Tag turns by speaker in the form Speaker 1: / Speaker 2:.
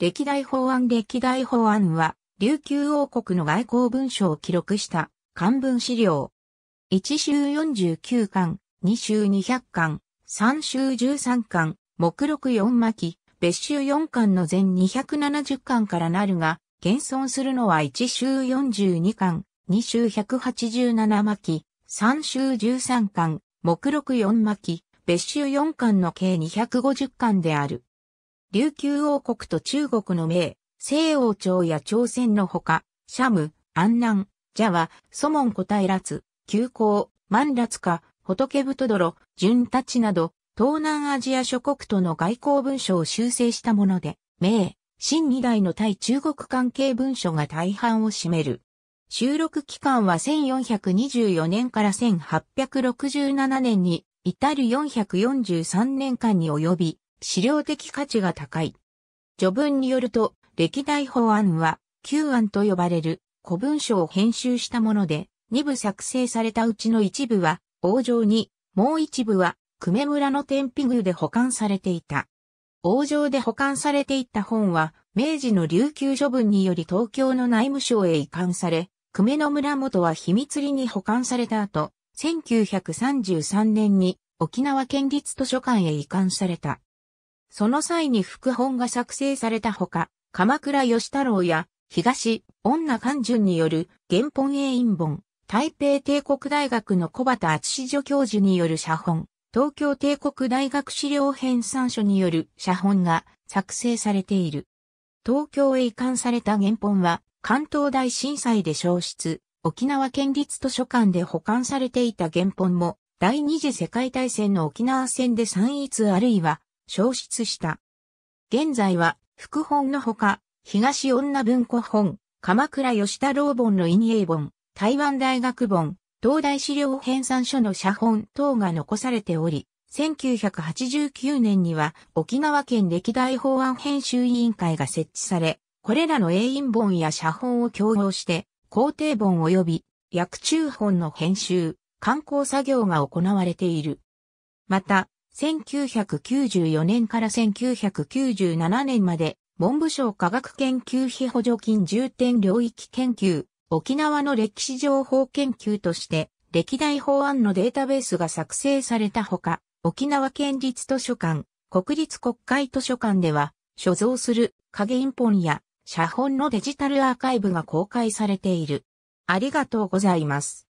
Speaker 1: 歴代法案歴代法案は、琉球王国の外交文書を記録した漢文資料。1週49巻、2週200巻、3週13巻、目録4巻、別週4巻の全270巻からなるが、現存するのは1週42巻、2週187巻、3週13巻、目録4巻、別週4巻の計250巻である。琉球王国と中国の名、西王朝や朝鮮のほか、シャム、安南、ジャワ、ソモン古代ラ急行、万ツか、仏太泥、順達など、東南アジア諸国との外交文書を修正したもので、名、新二代の対中国関係文書が大半を占める。収録期間は1424年から1867年に至る443年間に及び、資料的価値が高い。序文によると、歴代法案は、旧案と呼ばれる古文書を編集したもので、二部作成されたうちの一部は、王城に、もう一部は、久米村の天秤宮で保管されていた。王城で保管されていた本は、明治の琉球処分により東京の内務省へ移管され、久米の村元は秘密裏に保管された後、1933年に沖縄県立図書館へ移管された。その際に副本が作成されたほか、鎌倉義太郎や東女勘順による原本英印本、台北帝国大学の小畑厚助教授による写本、東京帝国大学資料編纂書による写本が作成されている。東京へ移管された原本は関東大震災で消失、沖縄県立図書館で保管されていた原本も第二次世界大戦の沖縄戦で散逸あるいは消失した。現在は、副本のほか、東女文庫本、鎌倉吉太郎本の陰影本、台湾大学本、東大資料編纂書の写本等が残されており、1989年には沖縄県歴代法案編集委員会が設置され、これらの英印本や写本を共合して、工程本及び薬中本の編集、観光作業が行われている。また、1994年から1997年まで、文部省科学研究費補助金重点領域研究、沖縄の歴史情報研究として、歴代法案のデータベースが作成されたほか、沖縄県立図書館、国立国会図書館では、所蔵する影印本や写本のデジタルアーカイブが公開されている。ありがとうございます。